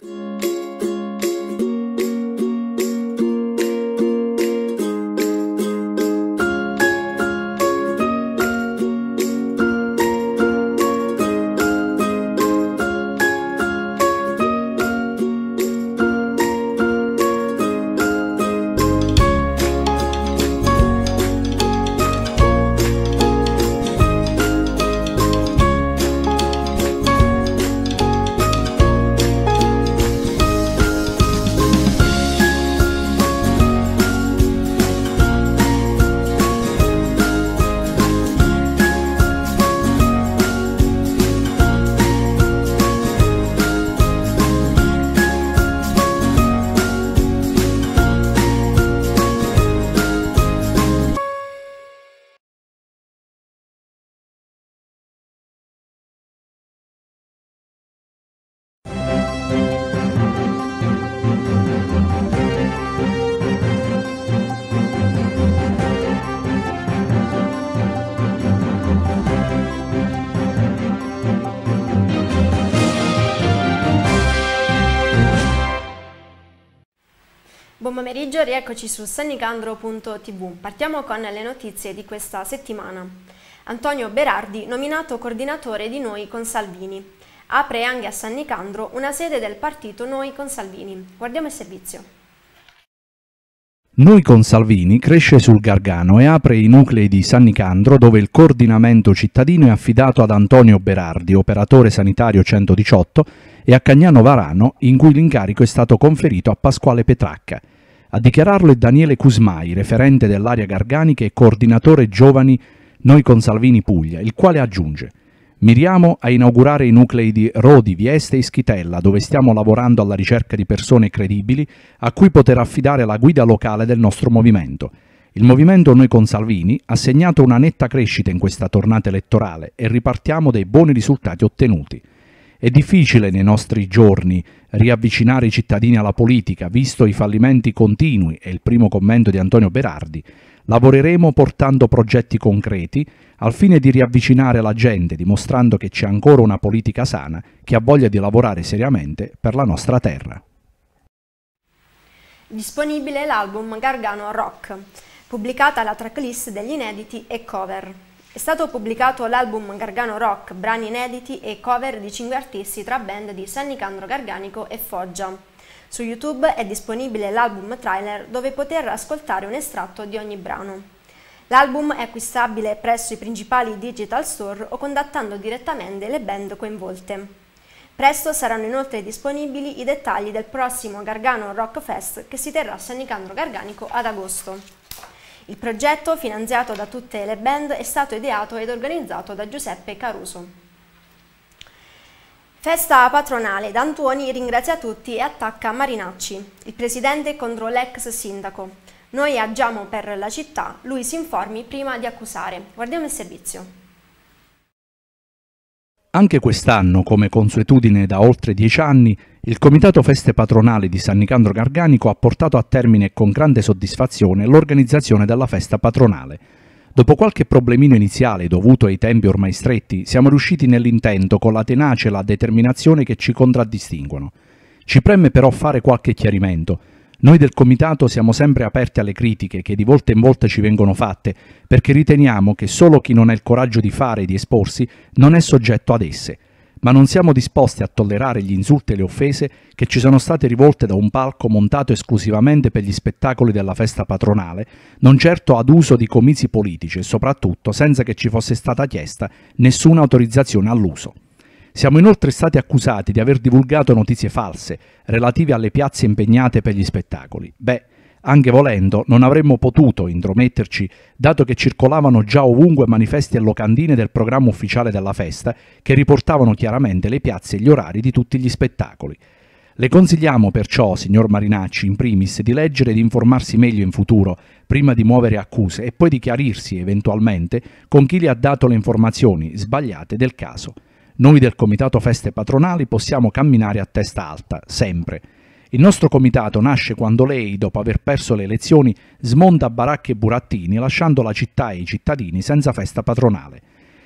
Thank you. Buon pomeriggio, rieccoci su sannicandro.tv. Partiamo con le notizie di questa settimana. Antonio Berardi, nominato coordinatore di Noi con Salvini. Apre anche a San Nicandro una sede del partito Noi con Salvini. Guardiamo il servizio. Noi con Salvini cresce sul Gargano e apre i nuclei di San Nicandro dove il coordinamento cittadino è affidato ad Antonio Berardi, operatore sanitario 118, e a Cagnano Varano in cui l'incarico è stato conferito a Pasquale Petracca. A dichiararlo è Daniele Cusmai, referente dell'area garganica e coordinatore giovani Noi con Salvini Puglia, il quale aggiunge Miriamo a inaugurare i nuclei di Rodi, Vieste e Schitella, dove stiamo lavorando alla ricerca di persone credibili a cui poter affidare la guida locale del nostro movimento. Il movimento Noi con Salvini ha segnato una netta crescita in questa tornata elettorale e ripartiamo dai buoni risultati ottenuti. È difficile nei nostri giorni riavvicinare i cittadini alla politica, visto i fallimenti continui, è il primo commento di Antonio Berardi. Lavoreremo portando progetti concreti al fine di riavvicinare la gente, dimostrando che c'è ancora una politica sana che ha voglia di lavorare seriamente per la nostra terra. Disponibile l'album Gargano Rock, pubblicata la tracklist degli inediti e cover. È stato pubblicato l'album Gargano Rock, brani inediti e cover di cinque artisti tra band di San Nicandro Garganico e Foggia. Su YouTube è disponibile l'album trailer dove poter ascoltare un estratto di ogni brano. L'album è acquistabile presso i principali digital store o contattando direttamente le band coinvolte. Presto saranno inoltre disponibili i dettagli del prossimo Gargano Rock Fest che si terrà a San Nicandro Garganico ad agosto. Il progetto, finanziato da tutte le band, è stato ideato ed organizzato da Giuseppe Caruso. Festa patronale. D'Antuoni ringrazia tutti e attacca Marinacci, il presidente contro l'ex sindaco. Noi agiamo per la città, lui si informi prima di accusare. Guardiamo il servizio. Anche quest'anno, come consuetudine da oltre dieci anni, il Comitato Feste Patronali di San Nicandro Garganico ha portato a termine con grande soddisfazione l'organizzazione della festa patronale. Dopo qualche problemino iniziale dovuto ai tempi ormai stretti, siamo riusciti nell'intento con la tenacia e la determinazione che ci contraddistinguono. Ci preme però fare qualche chiarimento. Noi del Comitato siamo sempre aperti alle critiche che di volta in volta ci vengono fatte, perché riteniamo che solo chi non ha il coraggio di fare e di esporsi non è soggetto ad esse, ma non siamo disposti a tollerare gli insulti e le offese che ci sono state rivolte da un palco montato esclusivamente per gli spettacoli della festa patronale, non certo ad uso di comizi politici e soprattutto senza che ci fosse stata chiesta nessuna autorizzazione all'uso. Siamo inoltre stati accusati di aver divulgato notizie false relative alle piazze impegnate per gli spettacoli. Beh, anche volendo, non avremmo potuto intrometterci, dato che circolavano già ovunque manifesti e locandine del programma ufficiale della festa, che riportavano chiaramente le piazze e gli orari di tutti gli spettacoli. Le consigliamo perciò, signor Marinacci, in primis, di leggere e di informarsi meglio in futuro, prima di muovere accuse e poi di chiarirsi, eventualmente, con chi le ha dato le informazioni sbagliate del caso. Noi del Comitato Feste Patronali possiamo camminare a testa alta, sempre. Il nostro comitato nasce quando lei, dopo aver perso le elezioni, smonta baracche e burattini lasciando la città e i cittadini senza festa patronale.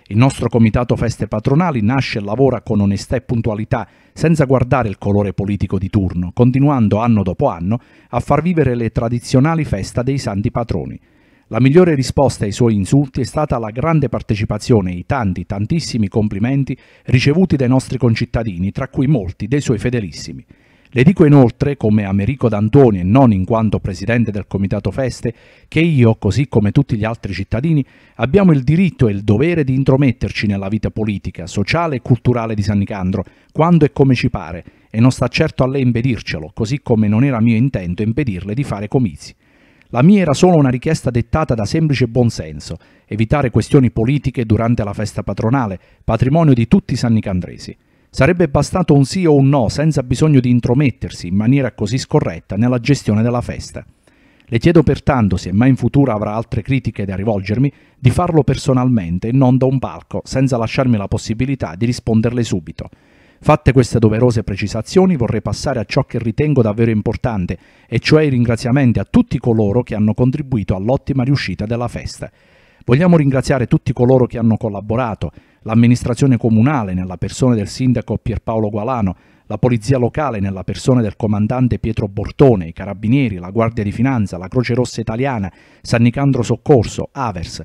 Il nostro comitato Feste Patronali nasce e lavora con onestà e puntualità, senza guardare il colore politico di turno, continuando anno dopo anno a far vivere le tradizionali festa dei santi patroni. La migliore risposta ai suoi insulti è stata la grande partecipazione e i tanti, tantissimi complimenti ricevuti dai nostri concittadini, tra cui molti dei suoi fedelissimi. Le dico inoltre, come Americo D'Antoni e non in quanto presidente del Comitato Feste, che io, così come tutti gli altri cittadini, abbiamo il diritto e il dovere di intrometterci nella vita politica, sociale e culturale di San Nicandro, quando e come ci pare, e non sta certo a lei impedircelo, così come non era mio intento impedirle di fare comizi. La mia era solo una richiesta dettata da semplice buonsenso, evitare questioni politiche durante la festa patronale, patrimonio di tutti i sannicandresi. Sarebbe bastato un sì o un no senza bisogno di intromettersi in maniera così scorretta nella gestione della festa. Le chiedo pertanto, se mai in futuro avrà altre critiche da rivolgermi, di farlo personalmente e non da un palco, senza lasciarmi la possibilità di risponderle subito. Fatte queste doverose precisazioni vorrei passare a ciò che ritengo davvero importante, e cioè i ringraziamenti a tutti coloro che hanno contribuito all'ottima riuscita della festa. Vogliamo ringraziare tutti coloro che hanno collaborato, l'amministrazione comunale nella persona del sindaco Pierpaolo Gualano, la polizia locale nella persona del comandante Pietro Bortone, i carabinieri, la Guardia di Finanza, la Croce Rossa Italiana, San Nicandro Soccorso, Avers,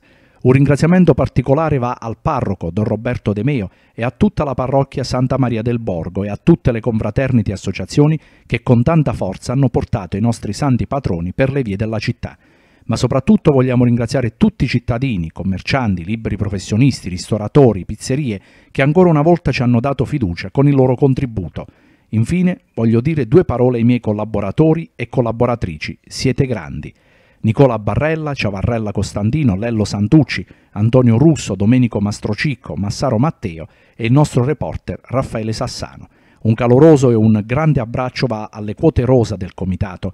un ringraziamento particolare va al parroco, don Roberto De Meo, e a tutta la parrocchia Santa Maria del Borgo e a tutte le confraternite e associazioni che con tanta forza hanno portato i nostri santi patroni per le vie della città ma soprattutto vogliamo ringraziare tutti i cittadini, commercianti, liberi professionisti, ristoratori, pizzerie, che ancora una volta ci hanno dato fiducia con il loro contributo. Infine voglio dire due parole ai miei collaboratori e collaboratrici. Siete grandi. Nicola Barrella, Ciavarrella Costantino, Lello Santucci, Antonio Russo, Domenico Mastrocicco, Massaro Matteo e il nostro reporter Raffaele Sassano. Un caloroso e un grande abbraccio va alle quote rosa del comitato.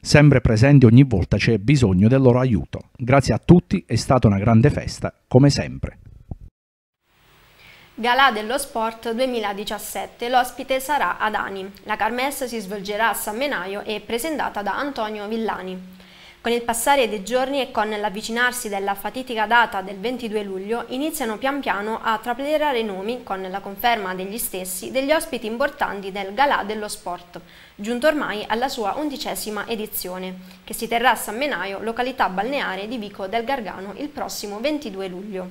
Sempre presenti ogni volta c'è bisogno del loro aiuto. Grazie a tutti, è stata una grande festa, come sempre. Galà dello Sport 2017, l'ospite sarà Adani. La Carmessa si svolgerà a San Menaio e è presentata da Antonio Villani. Con il passare dei giorni e con l'avvicinarsi della fatidica data del 22 luglio iniziano pian piano a trapelare i nomi, con la conferma degli stessi, degli ospiti importanti del Galà dello Sport, giunto ormai alla sua undicesima edizione, che si terrà a San Menaio, località balneare di Vico del Gargano, il prossimo 22 luglio.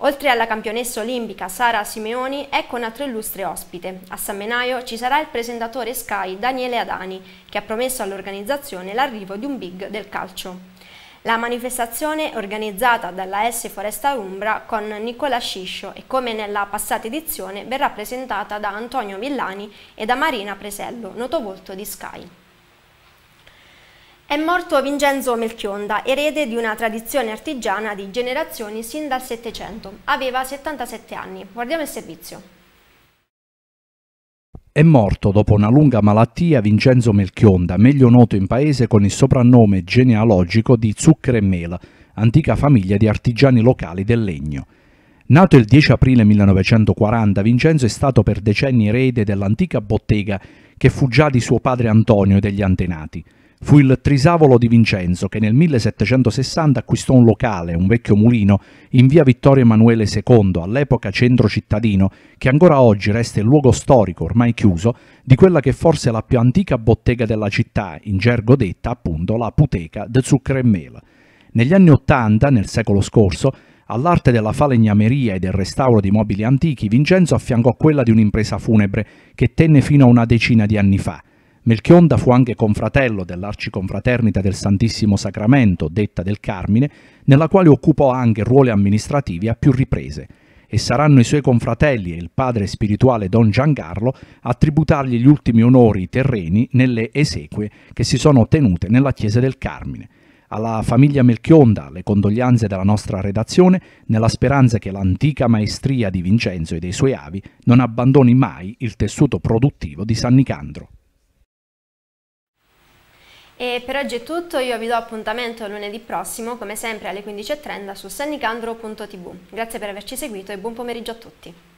Oltre alla campionessa olimpica Sara Simeoni, ecco un altro illustre ospite. A San Menaio ci sarà il presentatore Sky Daniele Adani, che ha promesso all'organizzazione l'arrivo di un big del calcio. La manifestazione organizzata dalla S Foresta Umbra con Nicola Sciscio e come nella passata edizione verrà presentata da Antonio Villani e da Marina Presello, noto volto di Sky. È morto Vincenzo Melchionda, erede di una tradizione artigiana di generazioni sin dal Settecento. Aveva 77 anni. Guardiamo il servizio. È morto dopo una lunga malattia Vincenzo Melchionda, meglio noto in paese con il soprannome genealogico di Zucchero e Mela, antica famiglia di artigiani locali del legno. Nato il 10 aprile 1940, Vincenzo è stato per decenni erede dell'antica bottega che fu già di suo padre Antonio e degli antenati. Fu il Trisavolo di Vincenzo che nel 1760 acquistò un locale, un vecchio mulino, in via Vittorio Emanuele II, all'epoca centro cittadino, che ancora oggi resta il luogo storico, ormai chiuso, di quella che è forse la più antica bottega della città, in gergo detta appunto la Puteca de Zucchero e Mela. Negli anni Ottanta, nel secolo scorso, All'arte della falegnameria e del restauro di mobili antichi, Vincenzo affiancò quella di un'impresa funebre che tenne fino a una decina di anni fa. Melchionda fu anche confratello dell'Arciconfraternita del Santissimo Sacramento, detta del Carmine, nella quale occupò anche ruoli amministrativi a più riprese, e saranno i suoi confratelli e il padre spirituale Don Giancarlo a tributargli gli ultimi onori terreni nelle esequie che si sono tenute nella chiesa del Carmine. Alla famiglia Melchionda le condoglianze della nostra redazione, nella speranza che l'antica maestria di Vincenzo e dei suoi avi non abbandoni mai il tessuto produttivo di San Nicandro. E per oggi è tutto, io vi do appuntamento lunedì prossimo, come sempre alle 15.30 su sannicandro.tv. Grazie per averci seguito e buon pomeriggio a tutti.